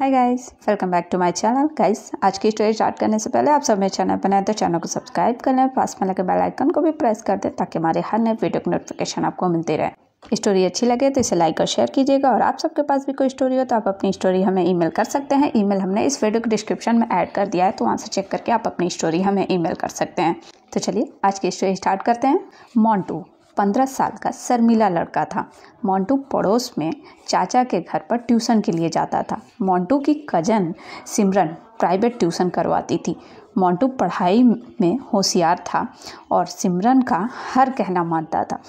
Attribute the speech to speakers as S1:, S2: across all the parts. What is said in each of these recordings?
S1: hi guys welcome back to my channel guys आज की story start करने से पहले आप सब मेरे चैनल पर नए तो चैनल को सब्सक्राइब कर लें पास में लगे बेल आइकन को भी प्रेस कर दें ताकि हमारे हर नए वीडियो की नोटिफिकेशन आपको मिलती रहे स्टोरी अच्छी लगे तो इसे लाइक और शेयर कीजिएगा और आप सबके पास भी कोई स्टोरी हो तो आप अपनी स्टोरी हमें ई कर सकते हैं ई हमने इस वीडियो के डिस्क्रिप्शन में ऐड कर दिया है तो वहाँ से चेक करके आप अपनी स्टोरी हमें ई कर सकते हैं तो चलिए आज की स्टोरी स्टार्ट करते हैं मॉन्टू पंद्रह साल का शर्मिला लड़का था मोंटू पड़ोस में चाचा के घर पर ट्यूशन के लिए जाता था मोंटू की कजन सिमरन प्राइवेट ट्यूशन करवाती थी मोंटू पढ़ाई में होशियार था और सिमरन का हर कहना मानता था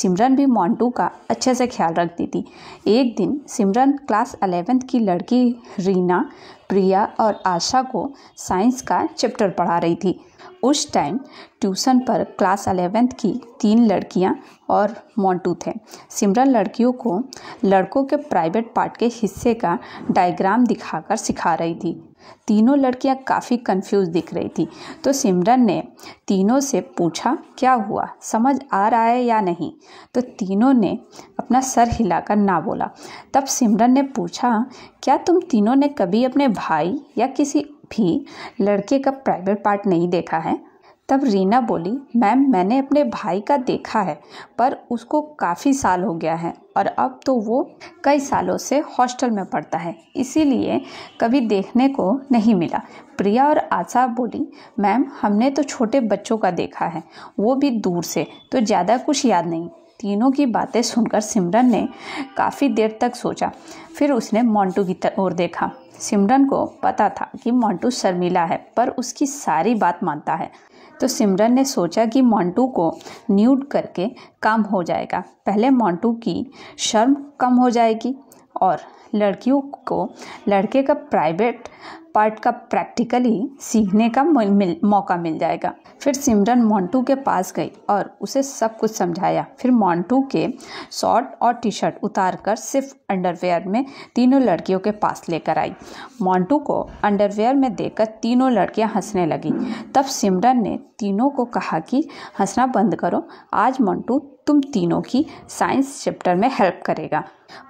S1: सिमरन भी मोंटू का अच्छे से ख्याल रखती थी एक दिन सिमरन क्लास अलेवेंथ की लड़की रीना प्रिया और आशा को साइंस का चैप्टर पढ़ा रही थी उस टाइम ट्यूशन पर क्लास अलेवेंथ की तीन लड़कियां और मोंटू थे सिमरन लड़कियों को लड़कों के प्राइवेट पार्ट के हिस्से का डायग्राम दिखाकर सिखा रही थी तीनों लड़कियां काफ़ी कंफ्यूज दिख रही थी तो सिमरन ने तीनों से पूछा क्या हुआ समझ आ रहा है या नहीं तो तीनों ने अपना सर हिलाकर ना बोला तब सिमरन ने पूछा क्या तुम तीनों ने कभी अपने भाई या किसी भी लड़के का प्राइवेट पार्ट नहीं देखा है तब रीना बोली मैम मैंने अपने भाई का देखा है पर उसको काफ़ी साल हो गया है और अब तो वो कई सालों से हॉस्टल में पढ़ता है इसीलिए कभी देखने को नहीं मिला प्रिया और आशा बोली मैम हमने तो छोटे बच्चों का देखा है वो भी दूर से तो ज़्यादा कुछ याद नहीं तीनों की बातें सुनकर सिमरन ने काफ़ी देर तक सोचा फिर उसने मोंटू की ओर देखा सिमरन को पता था कि मोंटू शर्मिला है पर उसकी सारी बात मानता है तो सिमरन ने सोचा कि मोंटू को न्यूड करके काम हो जाएगा पहले मोंटू की शर्म कम हो जाएगी और लड़कियों को लड़के का प्राइवेट पार्ट का प्रैक्टिकली सीखने का मिल, मौका मिल जाएगा फिर सिमरन मॉन्टू के पास गई और उसे सब कुछ समझाया फिर मॉन्टू के शॉर्ट और टी शर्ट उतार कर सिर्फ अंडरवेयर में तीनों लड़कियों के पास लेकर आई मॉन्टू को अंडरवेयर में देखकर तीनों लड़कियां हंसने लगीं तब सिमरन ने तीनों को कहा कि हंसना बंद करो आज मॉन्टू तुम तीनों की साइंस चैप्टर में हेल्प करेगा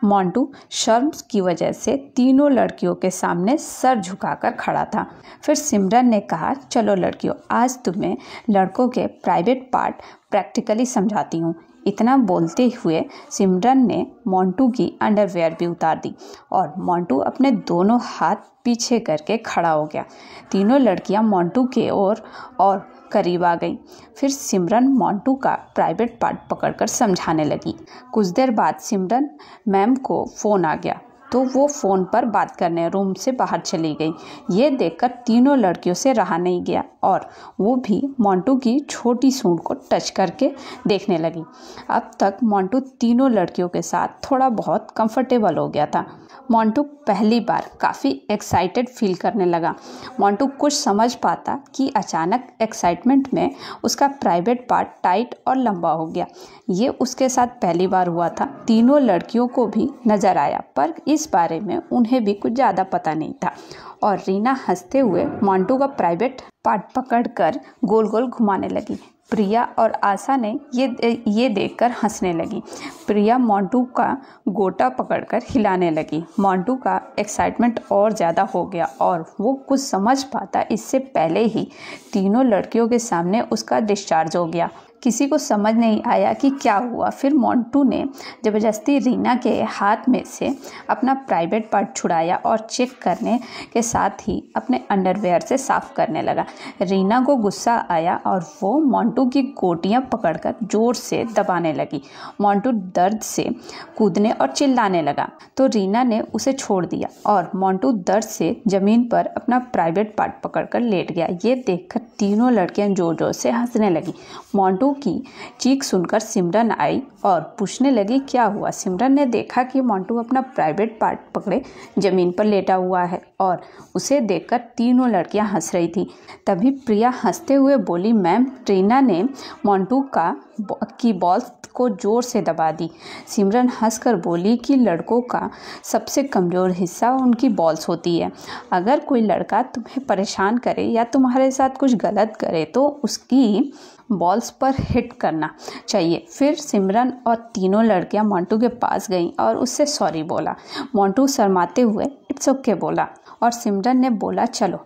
S1: मॉन्टू शर्म की वजह से तीनों लड़कियों के सामने सर झुकाकर खड़ा था फिर सिमरन ने कहा चलो लड़कियों आज तुम्हें लड़कों के प्राइवेट पार्ट प्रैक्टिकली समझाती हूँ इतना बोलते हुए सिमरन ने मोंटू की अंडरवेयर भी उतार दी और मोंटू अपने दोनों हाथ पीछे करके खड़ा हो गया तीनों लड़कियां मोंटू के ओर और करीब आ गईं फिर सिमरन मोंटू का प्राइवेट पार्ट पकड़कर समझाने लगी कुछ देर बाद सिमरन मैम को फ़ोन आ गया तो वो फ़ोन पर बात करने रूम से बाहर चली गई ये देखकर तीनों लड़कियों से रहा नहीं गया और वो भी मोंटू की छोटी सूंड को टच करके देखने लगी अब तक मोंटू तीनों लड़कियों के साथ थोड़ा बहुत कंफर्टेबल हो गया था मोंटू पहली बार काफ़ी एक्साइटेड फील करने लगा मोंटू कुछ समझ पाता कि अचानक एक्साइटमेंट में उसका प्राइवेट पार्ट टाइट और लंबा हो गया ये उसके साथ पहली बार हुआ था तीनों लड़कियों को भी नज़र आया पर इस इस बारे में उन्हें भी कुछ ज़्यादा पता नहीं था और रीना हंसते हुए मॉन्टू का प्राइवेट पार्ट पकड़कर गोल गोल घुमाने लगी प्रिया और आशा ने ये ये देखकर हंसने लगी प्रिया मोंटू का गोटा पकड़कर हिलाने लगी मोंटू का एक्साइटमेंट और ज़्यादा हो गया और वो कुछ समझ पाता इससे पहले ही तीनों लड़कियों के सामने उसका डिस्चार्ज हो गया किसी को समझ नहीं आया कि क्या हुआ फिर मोंटू ने ज़बरदस्ती रीना के हाथ में से अपना प्राइवेट पार्ट छुड़ाया और चेक करने के साथ ही अपने अंडरवेयर से साफ करने लगा रीना को गुस्सा आया और वो मोंटू की गोटियाँ पकड़कर ज़ोर से दबाने लगी मोंटू दर्द से कूदने और चिल्लाने लगा तो रीना ने उसे छोड़ दिया और मोंटू दर्द से ज़मीन पर अपना प्राइवेट पार्ट पकड़कर लेट गया ये देखकर तीनों लड़कियां ज़ोर ज़ोर से हंसने लगी मोंटू की चीख सुनकर सिमरन आई और पूछने लगी क्या हुआ सिमरन ने देखा कि मोंटू अपना प्राइवेट पार्ट पकड़े ज़मीन पर लेटा हुआ है और उसे देखकर तीनों लड़कियां हंस रही थी तभी प्रिया हंसते हुए बोली मैम ट्रीना ने मोंटू का की बॉल्स को ज़ोर से दबा दी सिमरन हंसकर बोली कि लड़कों का सबसे कमज़ोर हिस्सा उनकी बॉल्स होती है अगर कोई लड़का तुम्हें परेशान करे या तुम्हारे साथ कुछ गलत करे तो उसकी बॉल्स पर हिट करना चाहिए फिर सिमरन और तीनों लड़कियां मोंटू के पास गईं और उससे सॉरी बोला मोंटू शर्माते हुए इट्स ओके बोला और सिमरन ने बोला चलो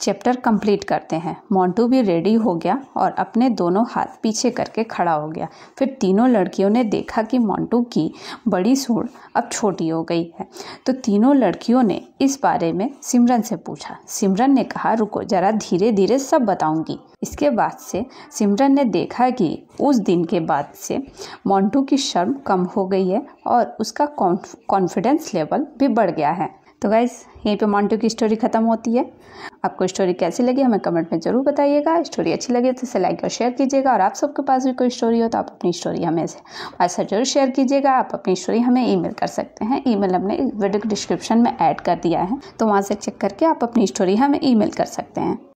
S1: चैप्टर कंप्लीट करते हैं मोंटू भी रेडी हो गया और अपने दोनों हाथ पीछे करके खड़ा हो गया फिर तीनों लड़कियों ने देखा कि मोंटू की बड़ी सूढ़ अब छोटी हो गई है तो तीनों लड़कियों ने इस बारे में सिमरन से पूछा सिमरन ने कहा रुको ज़रा धीरे धीरे सब बताऊंगी इसके बाद से सिमरन ने देखा कि उस दिन के बाद से मोंटू की शर्म कम हो गई है और उसका कॉन्फिडेंस लेवल भी बढ़ गया है तो गाइज़ यहीं पे मॉन्टू की स्टोरी ख़त्म होती है आपको स्टोरी कैसी लगी हमें कमेंट में ज़रूर बताइएगा स्टोरी अच्छी लगी तो इसे लाइक और शेयर कीजिएगा और आप सबके पास भी कोई स्टोरी हो तो आप अपनी स्टोरी हमें से ऐसा जरूर शेयर कीजिएगा आप अपनी स्टोरी हमें ईमेल कर सकते हैं ईमेल हमने वीडियो के डिस्क्रिप्शन में ऐड कर दिया है तो वहाँ से चेक करके आप अपनी स्टोरी हमें ई कर सकते हैं